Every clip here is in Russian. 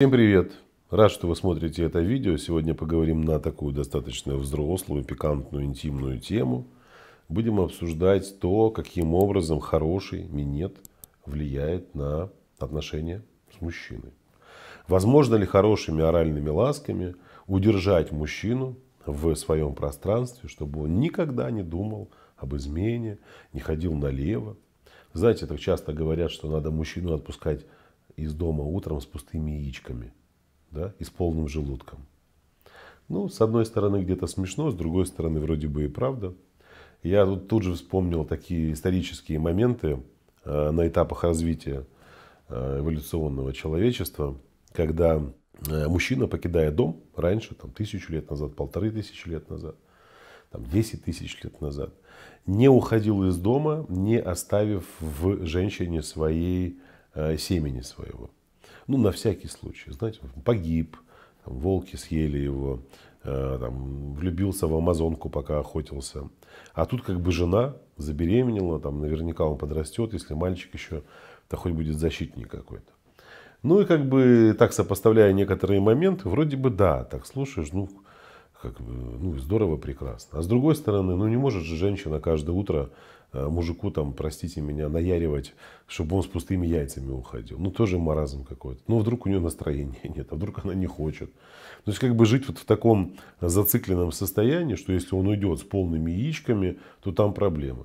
Всем привет! Рад, что вы смотрите это видео. Сегодня поговорим на такую достаточно взрослую, пикантную, интимную тему. Будем обсуждать то, каким образом хороший минет влияет на отношения с мужчиной. Возможно ли хорошими оральными ласками удержать мужчину в своем пространстве, чтобы он никогда не думал об измене, не ходил налево. Знаете, так часто говорят, что надо мужчину отпускать из дома утром с пустыми яичками да, и с полным желудком. Ну, с одной стороны, где-то смешно, с другой стороны, вроде бы и правда. Я тут, тут же вспомнил такие исторические моменты э, на этапах развития э, эволюционного человечества, когда э, мужчина, покидая дом раньше, там, тысячу лет назад, полторы тысячи лет назад, там, десять тысяч лет назад, не уходил из дома, не оставив в женщине своей Э, семени своего. Ну, на всякий случай, знаете, погиб, там, волки съели его, э, там, влюбился в амазонку, пока охотился. А тут как бы жена забеременела, там наверняка он подрастет, если мальчик еще, то хоть будет защитник какой-то. Ну и как бы так сопоставляя некоторые моменты, вроде бы да, так слушаешь, ну, как бы, ну здорово, прекрасно. А с другой стороны, ну не может же женщина каждое утро Э, мужику там, простите меня, наяривать, чтобы он с пустыми яйцами уходил. Ну, тоже маразм какой-то. Ну, вдруг у нее настроения нет, а вдруг она не хочет. То есть, как бы жить вот в таком зацикленном состоянии, что если он уйдет с полными яичками, то там проблемы.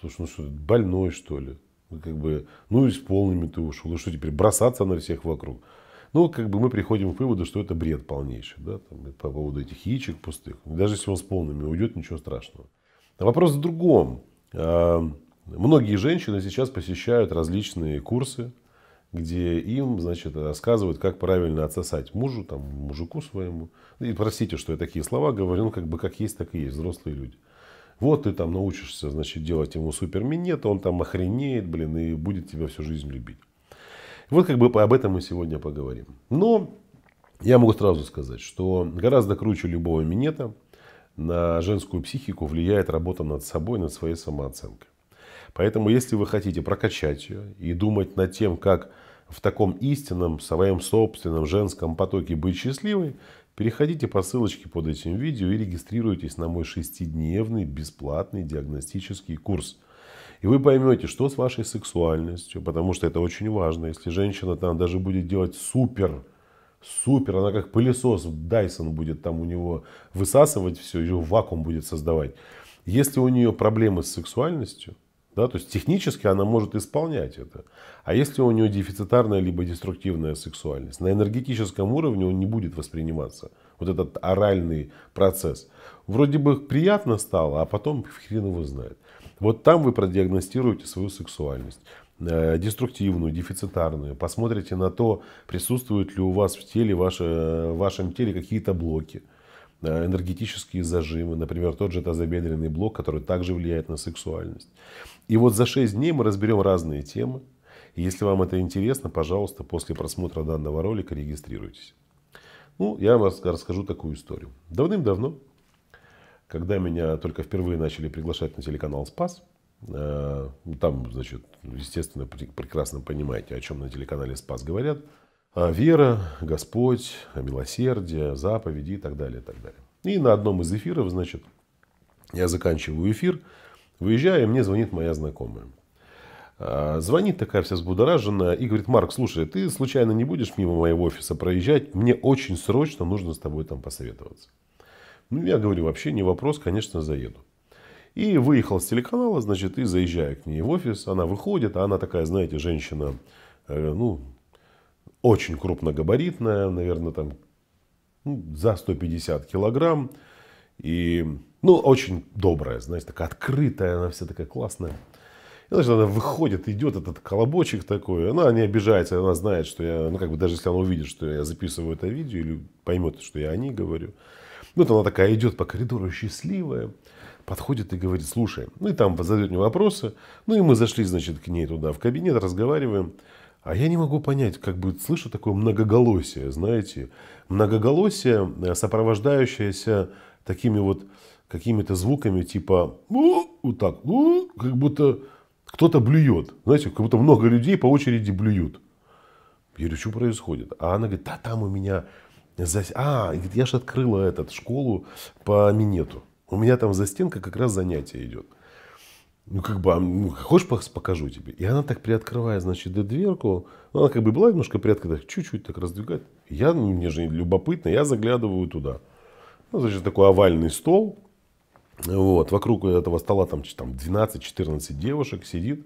Слушай, ну что, больной, что ли? Ну, как бы, ну и с полными ты ушел. Ну что теперь, бросаться на всех вокруг? Ну, как бы мы приходим к выводу, что это бред полнейший, да, там, по поводу этих яичек пустых. Даже если он с полными уйдет, ничего страшного. А вопрос в другом. Эм, многие женщины сейчас посещают различные курсы, где им, значит, рассказывают, как правильно отсосать мужу, там, мужику своему. И простите, что я такие слова говорю, ну, как бы как есть, так и есть, взрослые люди. Вот ты там научишься, значит, делать ему супер минет, он там охренеет, блин, и будет тебя всю жизнь любить. Вот как бы об этом мы сегодня поговорим. Но я могу сразу сказать, что гораздо круче любого минета – на женскую психику влияет работа над собой, над своей самооценкой. Поэтому, если вы хотите прокачать ее и думать над тем, как в таком истинном, своем собственном женском потоке быть счастливой, переходите по ссылочке под этим видео и регистрируйтесь на мой шестидневный бесплатный диагностический курс. И вы поймете, что с вашей сексуальностью, потому что это очень важно. Если женщина там даже будет делать супер супер, она как пылесос Дайсон будет там у него высасывать все, ее вакуум будет создавать. Если у нее проблемы с сексуальностью, да, то есть технически она может исполнять это. А если у нее дефицитарная либо деструктивная сексуальность, на энергетическом уровне он не будет восприниматься. Вот этот оральный процесс. Вроде бы приятно стало, а потом хрен его знает. Вот там вы продиагностируете свою сексуальность. Э, деструктивную, дефицитарную. Посмотрите на то, присутствуют ли у вас в теле, ваше, в вашем теле какие-то блоки э, энергетические зажимы, например, тот же тазобедренный блок, который также влияет на сексуальность. И вот за 6 дней мы разберем разные темы. И если вам это интересно, пожалуйста, после просмотра данного ролика регистрируйтесь. Ну, я вам расскажу такую историю. Давным-давно, когда меня только впервые начали приглашать на телеканал «Спас», Э, там, значит, естественно, прекрасно понимаете, о чем на телеканале «Спас» говорят. А вера, Господь, милосердие, заповеди и так далее, и так далее. И на одном из эфиров, значит, я заканчиваю эфир, выезжаю, и мне звонит моя знакомая. А, звонит такая вся взбудораженная и говорит, Марк, слушай, ты случайно не будешь мимо моего офиса проезжать? Мне очень срочно нужно с тобой там посоветоваться. Ну, я говорю, вообще не вопрос, конечно, заеду. И выехал с телеканала, значит, и заезжая к ней в офис, она выходит, а она такая, знаете, женщина, э, ну, очень крупногабаритная, наверное, там ну, за 150 килограмм. И, ну, очень добрая, знаете, такая открытая, она вся такая классная. И, значит, она выходит, идет этот колобочек такой, она не обижается, она знает, что я, ну, как бы даже если она увидит, что я записываю это видео или поймет, что я о ней говорю. Ну, вот она такая идет по коридору счастливая подходит и говорит, слушай, ну и там задает мне вопросы, ну и мы зашли, значит, к ней туда в кабинет, разговариваем, а я не могу понять, как бы слышу такое многоголосие, знаете, многоголосие, э, сопровождающееся такими вот какими-то звуками типа вот так, как будто кто-то блюет, знаете, как будто много людей по очереди блюют. Я говорю, что происходит? А она говорит, да там у меня... Зась... А, говорит, я же открыла этот школу по минету. У меня там за стенкой как раз занятие идет. Ну, как бы, а, ну, хочешь, покажу тебе. И она так приоткрывает, значит, дверку. Ну, она как бы была немножко приоткрыта, чуть-чуть так раздвигает. Я, ну мне же любопытно, я заглядываю туда. Ну, значит, такой овальный стол. Вот, вокруг этого стола там, там 12-14 девушек сидит.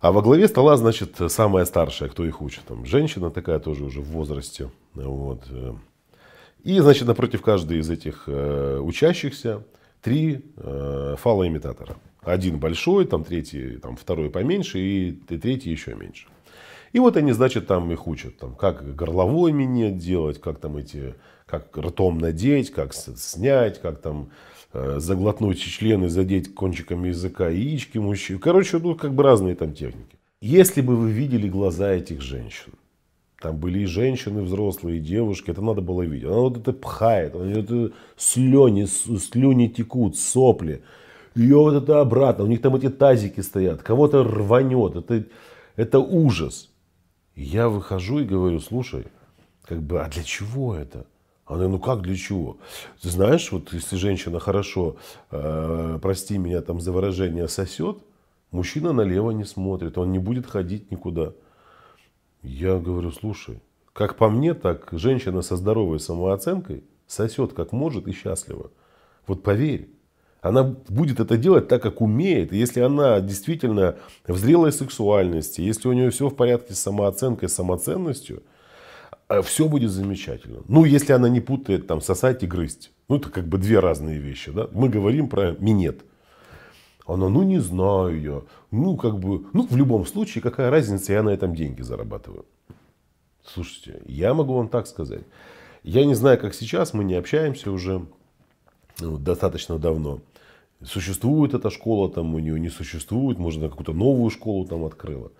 А во главе стола, значит, самая старшая, кто их учит. Там женщина такая тоже уже в возрасте. Вот. Э. И, значит, напротив каждой из этих э, учащихся три э, фалоимитатора. Один большой, там третий, там второй поменьше и третий еще меньше. И вот они, значит, там их учат, там, как горловой минет делать, как там эти, как ртом надеть, как снять, как там э, заглотнуть члены, задеть кончиками языка яички мужчин. Короче, ну, как бы разные там техники. Если бы вы видели глаза этих женщин, там были и женщины взрослые, и девушки. Это надо было видеть. Она вот это пхает, у нее это слюни, слюни текут, сопли. Ее вот это обратно, у них там эти тазики стоят, кого-то рванет. Это, это ужас. Я выхожу и говорю, слушай, как бы, а для чего это? Она, ну как, для чего? Ты знаешь, вот если женщина хорошо, э, прости меня там за выражение, сосет, мужчина налево не смотрит, он не будет ходить никуда. Я говорю, слушай, как по мне, так женщина со здоровой самооценкой сосет как может и счастливо. Вот поверь, она будет это делать так, как умеет. И если она действительно в зрелой сексуальности, если у нее все в порядке с самооценкой, самоценностью, а, все будет замечательно. Ну, если она не путает там сосать и грызть. Ну, это как бы две разные вещи. Да? Мы говорим про минет – она, ну не знаю я, ну как бы, ну в любом случае, какая разница, я на этом деньги зарабатываю. Слушайте, я могу вам так сказать. Я не знаю, как сейчас, мы не общаемся уже ну, достаточно давно. Существует эта школа, там у нее не существует, может она какую-то новую школу там открыла.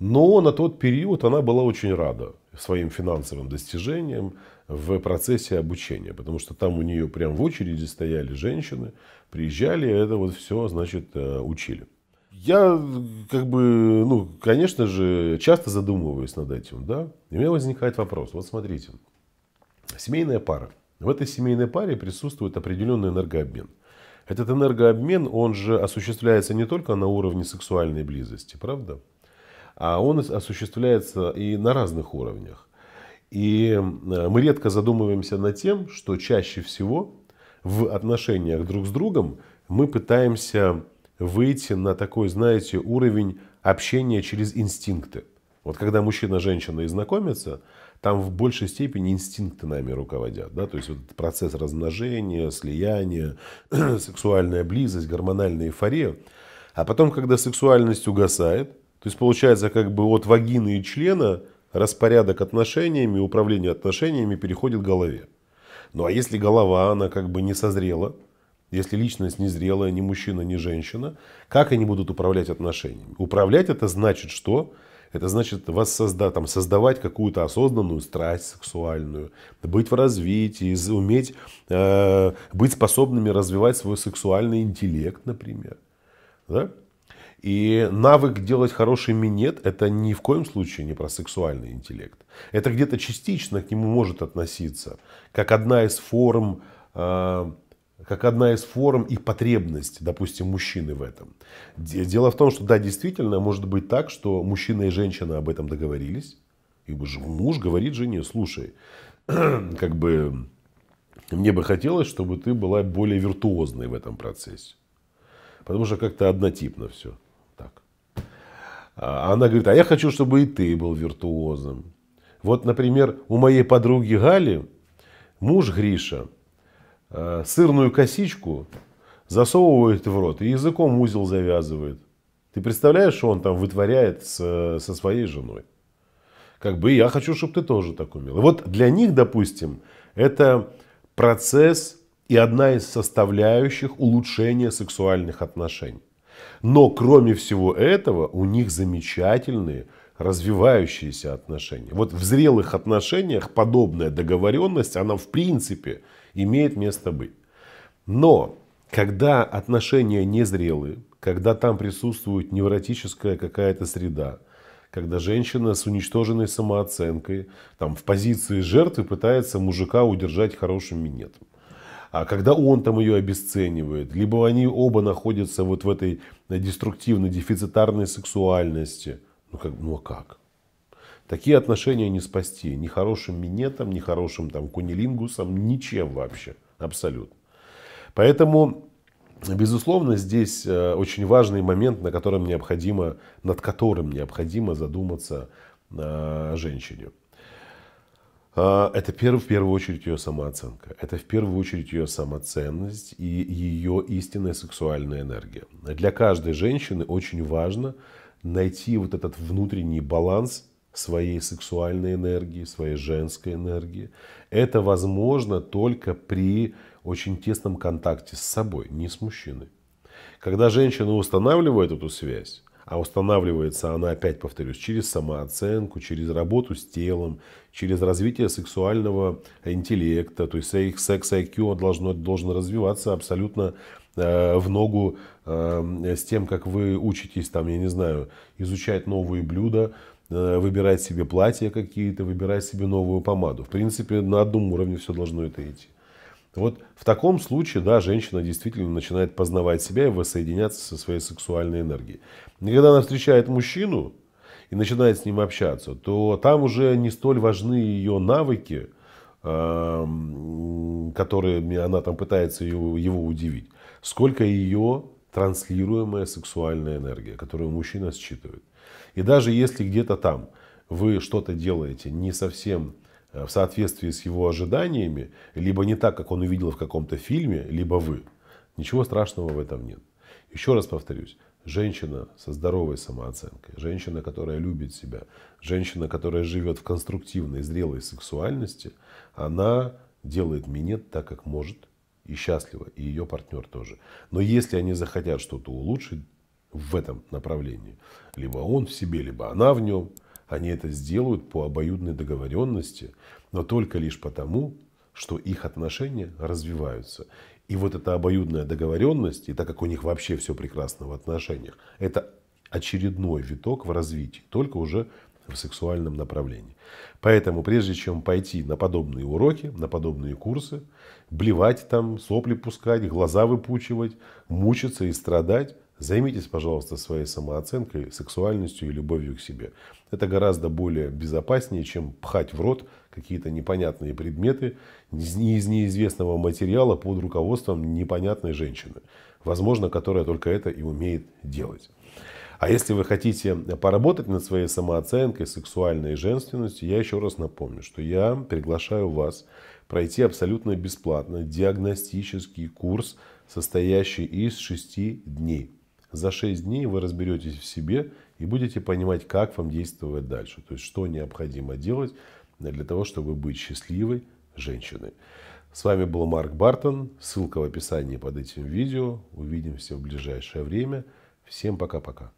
Но на тот период она была очень рада своим финансовым достижениям в процессе обучения, потому что там у нее прям в очереди стояли женщины, приезжали, это вот все, значит, э, учили. Я, как бы, ну, конечно же, часто задумываюсь над этим, да, и у меня возникает вопрос, вот смотрите, семейная пара, в этой семейной паре присутствует определенный энергообмен. Этот энергообмен, он же осуществляется не только на уровне сексуальной близости, правда? а он осуществляется и на разных уровнях. И э, мы редко задумываемся над тем, что чаще всего в отношениях друг с другом мы пытаемся выйти на такой, знаете, уровень общения через инстинкты. Вот когда мужчина, и женщина и знакомятся, там в большей степени инстинкты нами руководят. Да? То есть вот процесс размножения, слияния, сексуальная близость, гормональная эйфория. А потом, когда сексуальность угасает, то есть получается как бы от вагины и члена распорядок отношениями, управление отношениями переходит к голове. Ну а если голова, она как бы не созрела, если личность не зрелая, ни мужчина, ни женщина, как они будут управлять отношениями? Управлять это значит что? Это значит воссозда, там, создавать какую-то осознанную страсть сексуальную, быть в развитии, уметь э, быть способными развивать свой сексуальный интеллект, например. Да? И навык делать хороший минет – это ни в коем случае не про сексуальный интеллект. Это где-то частично к нему может относиться, как одна из форм э как одна из форм и потребность, допустим, мужчины в этом. Дело в том, что да, действительно, может быть так, что мужчина и женщина об этом договорились, и муж говорит жене, слушай, как бы мне бы хотелось, чтобы ты была более виртуозной в этом процессе. Потому что как-то однотипно все. А она говорит, а я хочу, чтобы и ты был виртуозом. Вот, например, у моей подруги Гали муж Гриша э, сырную косичку засовывает в рот и языком узел завязывает. Ты представляешь, что он там вытворяет с, со своей женой? Как бы я хочу, чтобы ты тоже так умел. вот для них, допустим, это процесс и одна из составляющих улучшения сексуальных отношений. Но кроме всего этого у них замечательные развивающиеся отношения. Вот в зрелых отношениях подобная договоренность, она в принципе имеет место быть. Но когда отношения незрелые, когда там присутствует невротическая какая-то среда, когда женщина с уничтоженной самооценкой, там в позиции жертвы пытается мужика удержать хорошим минетом а когда он там ее обесценивает, либо они оба находятся вот в этой деструктивной, дефицитарной сексуальности. Ну, как, ну а как? Такие отношения не спасти ни хорошим минетом, ни хорошим там кунилингусом, ничем вообще, абсолютно. Поэтому Безусловно, здесь э, очень важный момент, на котором необходимо, над которым необходимо задуматься э, женщине. А, это в первую очередь ее самооценка, это в первую очередь ее самоценность и ее истинная сексуальная энергия. Для каждой женщины очень важно найти вот этот внутренний баланс своей сексуальной энергии, своей женской энергии. Это возможно только при очень тесном контакте с собой, не с мужчиной. Когда женщина устанавливает эту связь, а устанавливается она, опять повторюсь, через самооценку, через работу с телом, через развитие сексуального интеллекта. То есть их секс-IQ должно, должен развиваться абсолютно э, в ногу э, с тем, как вы учитесь там, я не знаю, изучать новые блюда, э, выбирать себе платья какие-то, выбирать себе новую помаду. В принципе, на одном уровне все должно это идти. Вот в таком случае, да, женщина действительно начинает познавать себя и воссоединяться со своей сексуальной энергией. И когда она встречает мужчину и начинает с ним общаться, то там уже не столь важны ее навыки, эм, которыми она там пытается его, его удивить, сколько ее транслируемая сексуальная энергия, которую мужчина считывает. И даже если где-то там вы что-то делаете не совсем Э, в соответствии с его ожиданиями, либо не так, как он увидел в каком-то фильме, либо вы. Ничего страшного в этом нет. Еще раз повторюсь, женщина со здоровой самооценкой, женщина, которая любит себя, женщина, которая живет в конструктивной, зрелой сексуальности, она делает минет так, как может, и счастлива, и ее партнер тоже. Но если они захотят что-то улучшить в этом направлении, либо он в себе, либо она в нем – они это сделают по обоюдной договоренности, но только лишь потому, что их отношения развиваются. И вот эта обоюдная договоренность, и так как у них вообще все прекрасно в отношениях, это очередной виток в развитии, только уже в сексуальном направлении. Поэтому прежде чем пойти на подобные уроки, на подобные курсы, блевать там, сопли пускать, глаза выпучивать, мучиться и страдать, Займитесь, пожалуйста, своей самооценкой, сексуальностью и любовью к себе. Это гораздо более безопаснее, чем пхать в рот какие-то непонятные предметы из неизвестного материала под руководством непонятной женщины, возможно, которая только это и умеет делать. А если вы хотите поработать над своей самооценкой, сексуальной женственностью, я еще раз напомню, что я приглашаю вас пройти абсолютно бесплатно диагностический курс, состоящий из шести дней. За 6 дней вы разберетесь в себе и будете понимать, как вам действовать дальше. То есть, что необходимо делать для того, чтобы быть счастливой женщиной. С вами был Марк Бартон. Ссылка в описании под этим видео. Увидимся в ближайшее время. Всем пока-пока.